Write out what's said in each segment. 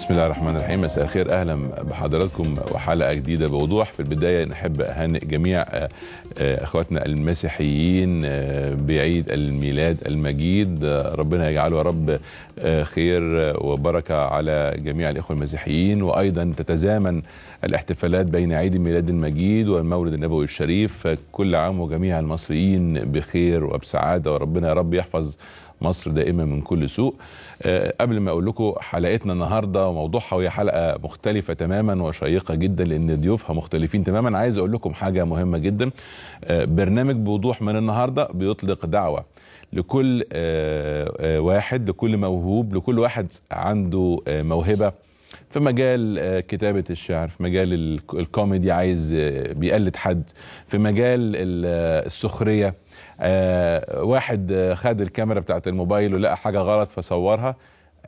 بسم الله الرحمن الرحيم مساء الخير اهلا بحضراتكم وحلقه جديده بوضوح في البدايه نحب اهنئ جميع آه، آه، اخواتنا المسيحيين آه، بعيد الميلاد المجيد ربنا يجعله يا رب خير وبركه على جميع الاخوه المسيحيين وايضا تتزامن الاحتفالات بين عيد الميلاد المجيد والمولد النبوي الشريف كل عام وجميع المصريين بخير وبسعاده وربنا يا رب يحفظ مصر دائما من كل سوء آه، قبل ما اقول لكم حلقتنا النهارده وموضوعها وهي حلقه مختلفه تماما وشيقه جدا لان ضيوفها مختلفين تماما عايز اقول لكم حاجه مهمه جدا آه، برنامج بوضوح من النهارده بيطلق دعوه لكل آه، واحد لكل موهوب لكل واحد عنده موهبه في مجال آه، كتابة الشعر في مجال الكوميدي عايز آه، بيقلد حد في مجال آه، السخرية واحد خد الكاميرا بتاعت الموبايل ولقى حاجة غلط فصورها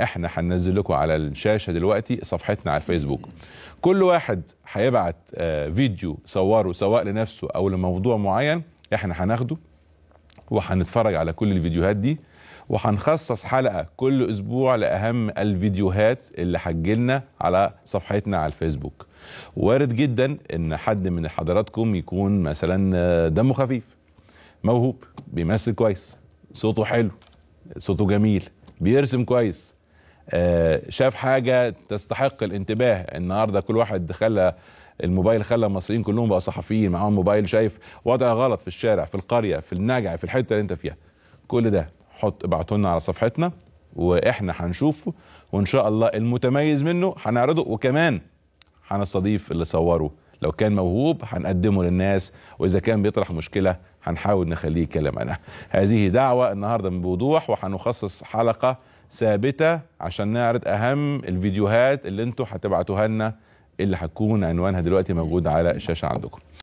احنا هننزل لكم على الشاشة دلوقتي صفحتنا على الفيسبوك كل واحد هيبعت فيديو صوره سواء لنفسه او لموضوع معين احنا هناخده وهنتفرج على كل الفيديوهات دي وهنخصص حلقه كل اسبوع لاهم الفيديوهات اللي هتجيلنا على صفحتنا على الفيسبوك وارد جدا ان حد من حضراتكم يكون مثلا دمه خفيف موهوب بيمثل كويس صوته حلو صوته جميل بيرسم كويس آه، شاف حاجه تستحق الانتباه النهارده كل واحد خلى الموبايل خلى المصريين كلهم بقى صحفيين معاهم موبايل شايف وضع غلط في الشارع في القريه في النجع في الحته اللي انت فيها كل ده حط ابعته لنا على صفحتنا واحنا هنشوفه وان شاء الله المتميز منه هنعرضه وكمان هنستضيف اللي صوره لو كان موهوب هنقدمه للناس واذا كان بيطرح مشكله هنحاول نخليه يتكلم عنها هذه دعوه النهارده بوضوح وهنخصص حلقه ثابته عشان نعرض اهم الفيديوهات اللي انتوا هتبعتوها لنا اللي هتكون عنوانها دلوقتي موجود على الشاشه عندكم